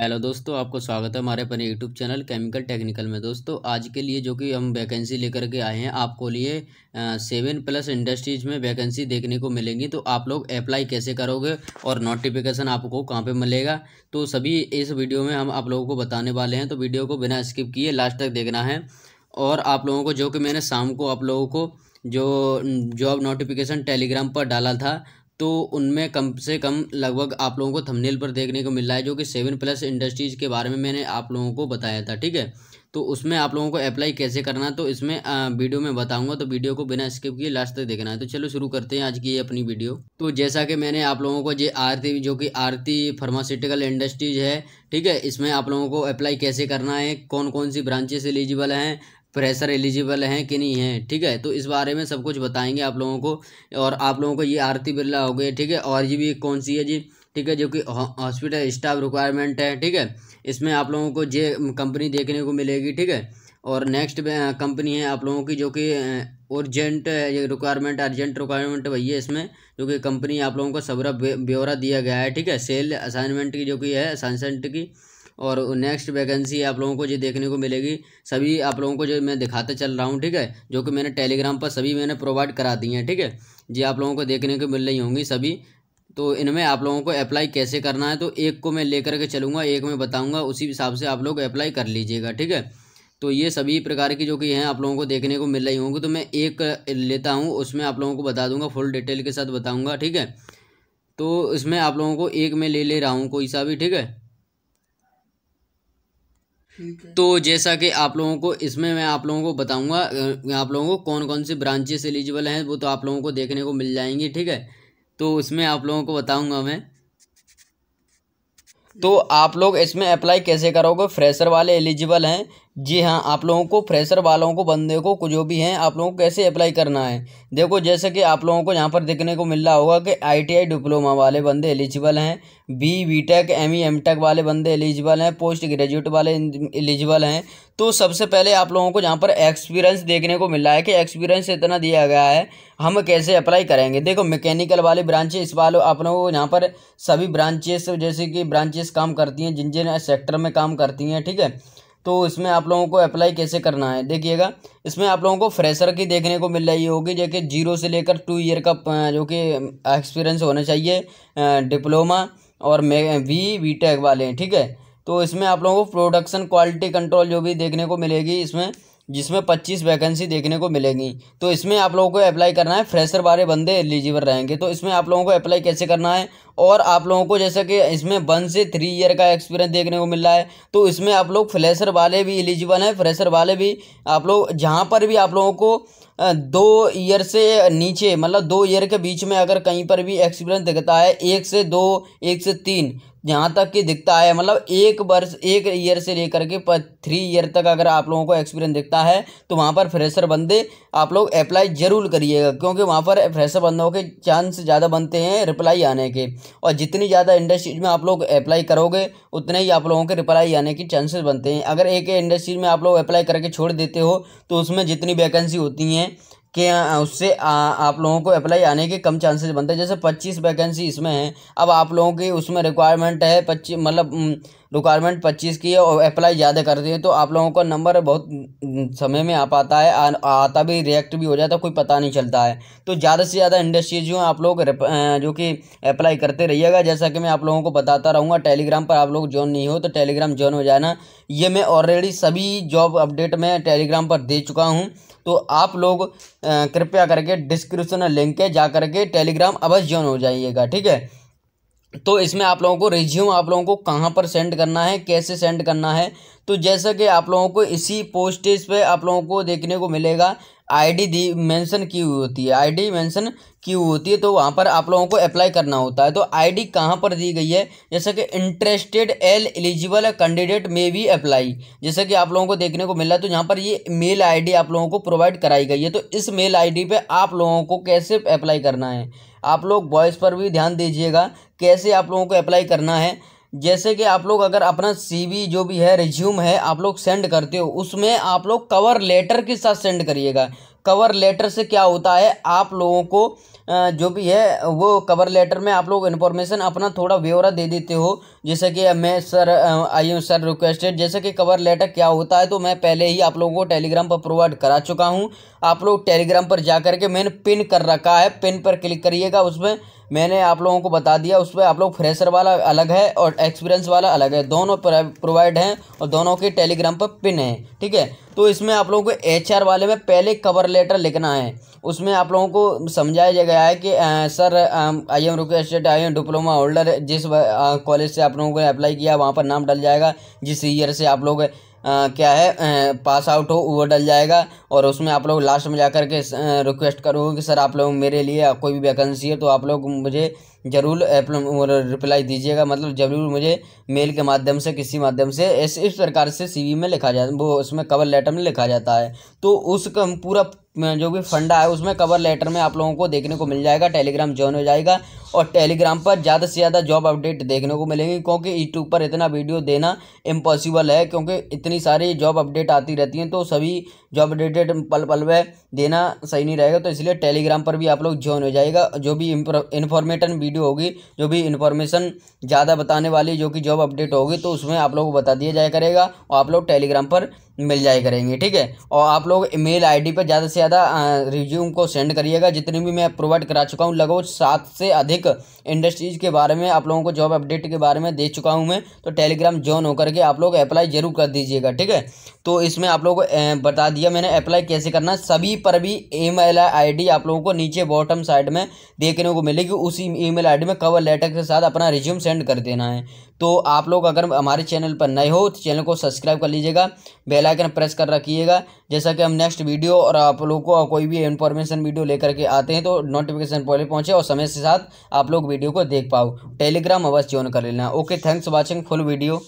hello दोस्तों आपको स्वागत है हमारे अपने यूट्यूब चैनल केमिकल टेक्निकल में दोस्तों आज के लिए जो कि हम वैकेंसी लेकर के आए हैं आपको लिए सेवन प्लस इंडस्ट्रीज़ में वैकेंसी देखने को मिलेंगी तो आप लोग अप्लाई कैसे करोगे और नोटिफिकेशन आपको कहाँ पे मिलेगा तो सभी इस वीडियो में हम आप लोगों को बताने वाले हैं तो वीडियो को बिना स्किप किए लास्ट तक देखना है और आप लोगों को जो कि मैंने शाम को आप लोगों को जो जॉब नोटिफिकेशन टेलीग्राम पर डाला था तो उनमें कम से कम लगभग आप लोगों को थंबनेल पर देखने को मिल रहा है जो कि सेवन प्लस इंडस्ट्रीज़ के बारे में मैंने आप लोगों को बताया था ठीक है तो उसमें आप लोगों को अप्लाई कैसे करना तो इसमें वीडियो में बताऊंगा तो वीडियो को बिना स्किप किए लास्ट तक देखना है तो चलो शुरू करते हैं आज की ये अपनी वीडियो तो जैसा कि मैंने आप लोगों को जो आरती जो कि आरती फार्मास्यूटिकल इंडस्ट्रीज है ठीक है इसमें आप लोगों को अप्लाई कैसे करना है कौन कौन सी ब्रांचेस एलिजिबल हैं फ्रेशर एलिजिबल हैं कि नहीं है ठीक है तो इस बारे में सब कुछ बताएंगे आप लोगों को और आप लोगों को ये आरती बिरला हो गई ठीक है और ये भी कौन सी है जी ठीक है जो कि हॉस्पिटल स्टाफ रिक्वायरमेंट है ठीक है इसमें आप लोगों को जे कंपनी देखने को मिलेगी ठीक है और नेक्स्ट कंपनी है आप लोगों की जो कि अर्जेंट रिक्वायरमेंट अर्जेंट रिक्वायरमेंट वही है इसमें जो कि कंपनी आप लोगों को सबरा ब्यौरा दिया गया है ठीक है सेल असाइनमेंट की जो कि है असाइनमेंट की और नेक्स्ट वैकेंसी आप लोगों को जो देखने को मिलेगी सभी आप लोगों को जो मैं दिखाते चल रहा हूँ ठीक है जो कि मैंने टेलीग्राम पर सभी मैंने प्रोवाइड करा दी हैं ठीक है जी आप लोगों को देखने को मिल रही होंगी सभी तो इनमें आप लोगों को अप्लाई कैसे करना है तो एक को मैं लेकर के चलूँगा एक में बताऊँगा उसी हिसाब से आप लोग अप्लाई कर लीजिएगा ठीक है तो ये सभी प्रकार की जो कि हैं आप लोगों को देखने को मिल रही होंगी तो मैं एक लेता हूँ उसमें आप लोगों को बता दूंगा फुल डिटेल के साथ बताऊँगा ठीक है तो इसमें आप लोगों को एक में ले ले रहा हूँ कोई सा भी ठीक है तो जैसा कि आप लोगों को इसमें मैं आप लोगों को बताऊंगा आप लोगों को कौन कौन सी ब्रांचेस एलिजिबल हैं वो तो आप लोगों को देखने को मिल जाएंगी ठीक है तो उसमें आप लोगों को बताऊंगा मैं तो आप लोग इसमें अप्लाई कैसे करोगे फ्रेशर वाले एलिजिबल हैं जी हाँ आप लोगों को फ्रेशर वालों को बंदे को जो भी हैं आप लोगों को कैसे अप्लाई करना है देखो जैसे कि आप लोगों को यहाँ पर देखने को मिल रहा होगा कि आईटीआई डिप्लोमा वाले बंदे एलिजिबल हैं बी बीटेक एमई एमटेक वाले बंदे एलिजिबल हैं पोस्ट ग्रेजुएट वाले एलिजिबल हैं तो सबसे पहले आप लोगों को यहाँ पर एक्सपीरियंस देखने को मिल रहा है कि एक्सपीरियंस इतना दिया गया है हम कैसे अप्लाई करेंगे देखो मैकेनिकल वाले ब्रांचेस इस वाले आप लोगों को यहाँ पर सभी ब्रांचेस जैसे कि ब्रांचेस काम करती हैं जिन जिन सेक्टर में काम करती हैं ठीक है तो इसमें आप लोगों को अप्लाई कैसे करना है देखिएगा इसमें आप लोगों को फ्रेशर की देखने को मिल रही होगी जैसे जीरो से लेकर टू ईयर का जो कि एक्सपीरियंस होना चाहिए डिप्लोमा और मे वी वी टेक वाले हैं ठीक है तो इसमें आप लोगों को प्रोडक्शन क्वालिटी कंट्रोल जो भी देखने को मिलेगी इसमें जिसमें 25 वैकेंसी देखने को मिलेगी तो इसमें आप लोगों को अप्लाई करना है फ्रेशर वाले बंदे एलिजिबल रहेंगे तो इसमें आप लोगों को अप्लाई कैसे करना है और आप लोगों को जैसे कि इसमें वन से थ्री ईयर का एक्सपीरियंस देखने को मिल रहा है तो इसमें आप लोग फ्रेशर वाले भी एलिजिबल हैं फ्रेशर वाले भी आप लोग जहाँ पर भी आप लोगों को दो ईयर से नीचे मतलब दो ईयर के बीच में अगर कहीं पर भी एक्सपीरियंस दिखता है एक से दो एक से तीन जहाँ तक कि दिखता है मतलब एक वर्ष एक ईयर से लेकर के थ्री ईयर तक अगर आप लोगों को एक्सपीरियंस दिखता है तो वहाँ पर फ्रेशर बंदे आप लोग अप्लाई ज़रूर करिएगा क्योंकि वहाँ पर फ्रेशर बंदों के चांस ज़्यादा बनते हैं रिप्लाई आने के और जितनी ज़्यादा इंडस्ट्रीज में आप लोग अप्लाई करोगे उतने ही आप लोगों के रिप्लाई आने के चांसेस बनते हैं अगर एक इंडस्ट्रीज में आप लोग अप्लाई करके छोड़ देते हो तो उसमें जितनी वैकेंसी होती हैं के उससे आ, आप लोगों को अप्लाई आने के कम चांसेस बनते हैं जैसे पच्चीस वैकेंसी इसमें है अब आप लोगों की उसमें रिक्वायरमेंट है पच्चीस मतलब रिक्वायरमेंट पच्चीस की है और अप्लाई ज़्यादा करती है तो आप लोगों का नंबर बहुत समय में आ पाता है आ, आता भी रिएक्ट भी हो जाता है कोई पता नहीं चलता है तो ज़्यादा से ज़्यादा इंडस्ट्रीज जो आप लोग जो कि अप्लाई करते रहिएगा जैसा कि मैं आप लोगों को बताता रहूँगा टेलीग्राम पर आप लोग जॉइन नहीं हो तो टेलीग्राम ज्वाइन हो जाना ये मैं ऑलरेडी सभी जॉब अपडेट में टेलीग्राम पर दे चुका हूँ तो आप लोग कृपया करके डिस्क्रिप्शन लिंक है जा करके टेलीग्राम अवश्य ज्वाइन हो जाइएगा ठीक है तो इसमें आप लोगों को रिज्यूम आप लोगों को कहाँ पर सेंड करना है कैसे सेंड करना है तो जैसा कि आप लोगों को इसी पोस्टेज पे आप लोगों को देखने को मिलेगा आईडी दी मेंशन की हुई होती है आईडी मेंशन की हुई होती है तो वहाँ पर आप लोगों को अप्लाई करना होता है तो आईडी कहाँ पर दी गई है जैसे कि इंटरेस्टेड एल एलिजिबल कैंडिडेट में भी अप्लाई जैसे कि आप लोगों को देखने को मिल रहा है तो यहाँ पर ये मेल आईडी आप लोगों को प्रोवाइड कराई गई है तो इस मेल आई पे आप लोगों को कैसे अप्लाई करना है आप लोग वॉइस पर भी ध्यान दीजिएगा कैसे आप लोगों को अप्लाई करना है जैसे कि आप लोग अगर अपना सीवी जो भी है रिज्यूम है आप लोग सेंड करते हो उसमें आप लोग कवर लेटर के साथ सेंड करिएगा कवर लेटर से क्या होता है आप लोगों को जो भी है वो कवर लेटर में आप लोग इन्फॉर्मेशन अपना थोड़ा ब्यौरा दे देते हो जैसे कि मैं sir I am sir requested जैसे कि कवर लेटर क्या होता है तो मैं पहले ही आप लोगों को टेलीग्राम पर प्रोवाइड करा चुका हूँ आप लोग टेलीग्राम पर जा करके मैंने पिन कर रखा है पिन पर क्लिक करिएगा उसमें मैंने आप लोगों को बता दिया उस पर आप लोग फ्रेशर वाला अलग है और एक्सपीरियंस वाला अलग है दोनों प्रोवाइड हैं और दोनों के टेलीग्राम पर पिन है ठीक है तो इसमें आप लोगों को एच वाले में पहले कवर लेटर लिखना है उसमें आप लोगों को समझाया गया है कि आ, sir I am requested I am diploma holder जिस कॉलेज से आप आप लोगों को अप्लाई किया वहाँ पर नाम डल जाएगा जिस ईयर से आप लोग आ, क्या है पास आउट हो वो डल जाएगा और उसमें आप लोग लास्ट में जा के रिक्वेस्ट करोगे कि सर आप लोग मेरे लिए कोई भी वैकेंसी है तो आप लोग मुझे ज़रूर रिप्लाई दीजिएगा मतलब ज़रूर मुझे मेल के माध्यम से किसी माध्यम से इस इस प्रकार से सी में लिखा जा वो उसमें कवर लेटर में लिखा जाता है तो उसका पूरा जो भी फंडा है उसमें कवर लेटर में आप लोगों को देखने को मिल जाएगा टेलीग्राम ज्वाइन हो जाएगा और टेलीग्राम पर ज़्यादा से ज़्यादा जॉब अपडेट देखने को मिलेगी क्योंकि यूट्यूब पर इतना वीडियो देना इम्पॉसिबल है क्योंकि इतनी इतनी सारी जॉब अपडेट आती रहती हैं तो सभी जो अपडेटेड पल पल में देना सही नहीं रहेगा तो इसलिए टेलीग्राम पर भी आप लोग ज्वाइन हो जाएगा जो भी इन्फॉर्मेटन वीडियो होगी जो भी इन्फॉर्मेशन ज़्यादा बताने वाली जो कि जॉब अपडेट होगी तो उसमें आप लोग को बता दिया जाया करेगा और आप लोग टेलीग्राम पर मिल जाए करेंगे ठीक है और आप लोग मेल आईडी पर ज़्यादा से ज़्यादा रिज्यूम को सेंड करिएगा जितनी भी मैं प्रोवाइड करा चुका हूँ लगभग सात से अधिक इंडस्ट्रीज़ के बारे में आप लोगों को जॉब अपडेट के बारे में दे चुका हूँ मैं तो टेलीग्राम ज्वाइन होकर के आप लोग अप्लाई जरूर कर दीजिएगा ठीक है तो इसमें आप लोग बता दिया दिया मैंने अप्लाई कैसे करना सभी पर भी ई मेल आप लोगों को नीचे बॉटम साइड में देखने को मिलेगी उसी ई मेल में कवर लेटर के साथ अपना रिज्यूम सेंड कर देना है तो आप लोग अगर हमारे चैनल पर नए हो तो चैनल को सब्सक्राइब कर लीजिएगा बेल आइकन प्रेस कर रखिएगा जैसा कि हम नेक्स्ट वीडियो और आप लोगों को कोई भी इन्फॉर्मेशन वीडियो लेकर के आते हैं तो नोटिफिकेशन पहले पहुंचे और समय से साथ आप लोग वीडियो को देख पाओ टेलीग्राम अवश्य ज्वाइन कर लेना okay thanks watching full video